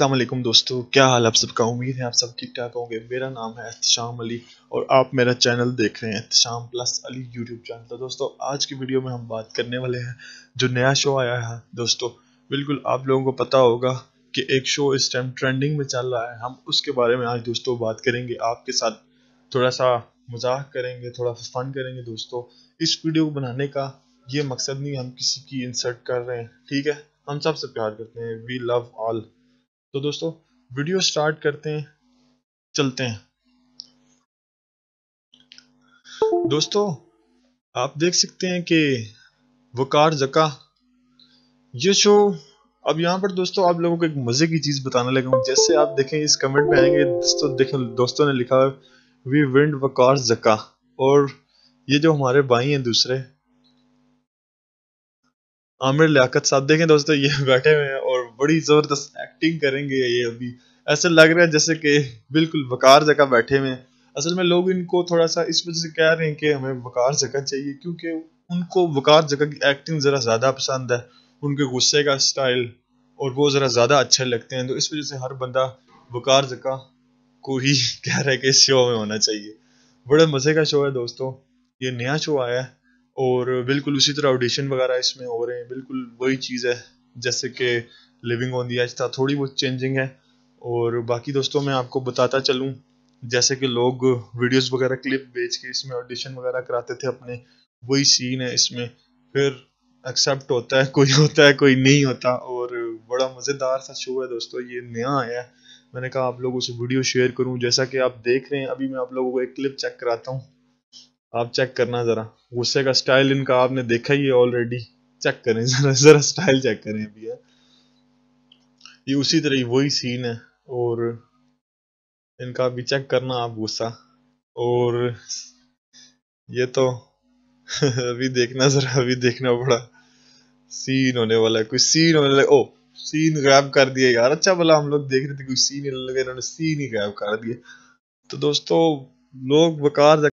अल्लाम दोस्तों क्या हाल आप सबका उम्मीद है आप सब ठीक ठाक होंगे मेरा नाम है एहतशाम अली और आप मेरा चैनल देख रहे हैं Ehtesham plus Ali YouTube channel तो दोस्तों आज की वीडियो में हम बात करने वाले हैं जो नया शो आया है दोस्तों बिल्कुल आप लोगों को पता होगा कि एक शो इस टाइम ट्रेंडिंग में चल रहा है हम उसके बारे में आज दोस्तों बात करेंगे आपके साथ थोड़ा सा मजाक करेंगे थोड़ा सा फन करेंगे दोस्तों इस वीडियो को बनाने का ये मकसद नहीं हम किसी की इंसर्ट कर रहे हैं ठीक है हम सबसे प्यार करते हैं वी लव ऑल तो दोस्तों वीडियो स्टार्ट करते हैं चलते हैं दोस्तों आप देख सकते हैं कि वकार जका ये शो अब यहाँ पर दोस्तों आप लोगों को एक मजे की चीज बताने लगा जैसे आप देखें इस कमेंट में आएंगे दोस्तों देखें दोस्तों ने लिखा वी विंड वकार जका और ये जो हमारे भाई हैं दूसरे आमिर लियाकत साहब देखें दोस्तों ये बैठे हुए हैं और बड़ी जबरदस्त एक्टिंग करेंगे ये अभी ऐसा लग रहा है जैसे कि बिल्कुल वकार जगह बैठे हुए हैं असल में लोग इनको थोड़ा सा इस वजह से कह रहे हैं कि हमें वकार जगह चाहिए क्योंकि उनको वकार जगह की एक्टिंग ज़रा ज़्यादा पसंद है उनके गुस्से का स्टाइल और वो ज़रा ज़्यादा अच्छे लगते हैं तो इस वजह से हर बंदा वकार जगह को ही कह रहा है कि इस शो में होना चाहिए बड़े मज़े का शो है दोस्तों ये नया शो आया है और बिल्कुल उसी तरह ऑडिशन वगैरह इसमें हो रहे हैं बिल्कुल वही चीज़ है जैसे कि लिविंग ऑन दी एज था थोड़ी बहुत चेंजिंग है और बाकी दोस्तों मैं आपको बताता चलूँ जैसे कि लोग वीडियोस वगैरह क्लिप बेच के इसमें ऑडिशन वगैरह कराते थे अपने वही सीन है इसमें फिर एक्सेप्ट होता है कोई होता है कोई नहीं होता और बड़ा मज़ेदार सा शो है दोस्तों ये नया आया है मैंने कहा आप लोगों से वीडियो शेयर करूं जैसा कि आप देख रहे हैं अभी मैं आप लोगों को एक क्लिप चेक कराता हूँ आप चेक करना ज़रा गुस्से का स्टाइल इनका आपने देखा ही है ऑलरेडी चेक करें ज़रा ज़रा स्टाइल चेक करें अभी यार ये उसी तरह वही सीन है और इनका भी चेक करना आप गुस्सा और ये तो अभी देखना जरा अभी देखना पड़ा सीन होने वाला है कोई सीन होने वाला ओ सीन गायब कर दिए यार अच्छा भला हम लोग देख रहे थे कोई सीन लगे इन्होंने सीन ही गायब कर दिए तो दोस्तों लोग बेकार